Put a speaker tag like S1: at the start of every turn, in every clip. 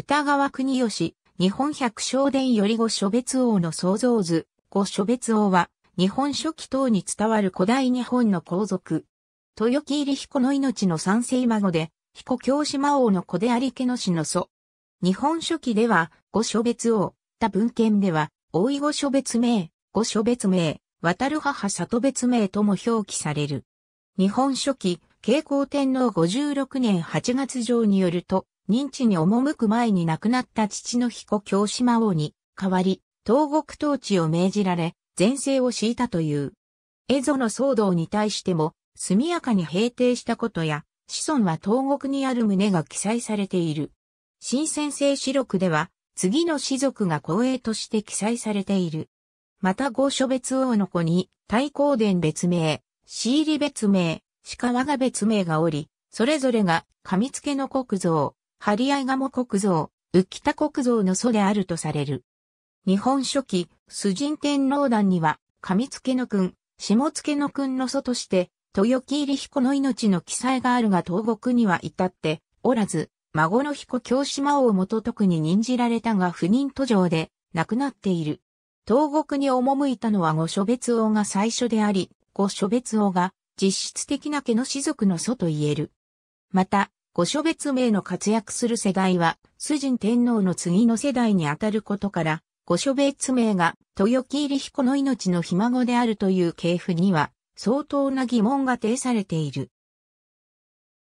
S1: 歌川国義、日本百姓伝より五諸別王の創造図、五諸別王は、日本初期等に伝わる古代日本の皇族。豊木入彦の命の三世孫で、彦京島王の子であり家の氏の祖。日本初期では、五諸別王、他文献では、大井五諸別名、五諸別名、渡る母里別名とも表記される。日本初期、慶光天皇56年8月上によると、認知に赴く前に亡くなった父の彦京島王に代わり、東国統治を命じられ、前世を敷いたという。蝦夷の騒動に対しても、速やかに平定したことや、子孫は東国にある旨が記載されている。新先生史録では、次の士族が光栄として記載されている。また合所別王の子に、太閤殿別名、シーリ別名、鹿和が別名がおり、それぞれが、噛つ付の国像、張り合い鴨国像、浮田国像の祖であるとされる。日本書紀、崇神天皇団には、上付の君、下付の君の祖として、豊木入彦の命の記載があるが東国には至っておらず、孫の彦京島王元徳に任じられたが不妊途上で亡くなっている。東国に赴いたのは御所別王が最初であり、御所別王が実質的な家の士族の祖と言える。また、御所別名の活躍する世代は、崇神天皇の次の世代にあたることから、御所別名が豊木入彦の命のひ孫であるという系譜には、相当な疑問が呈されている。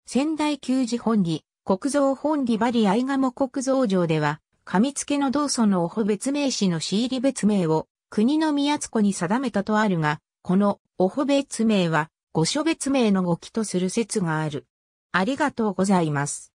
S1: 仙台旧寺本理、国造本理バリ愛鴨国造城では、上付の道祖のおほ別名詞の仕入り別名を国の宮津湖に定めたとあるが、このおほ別名は御所別名の語きとする説がある。ありがとうございます。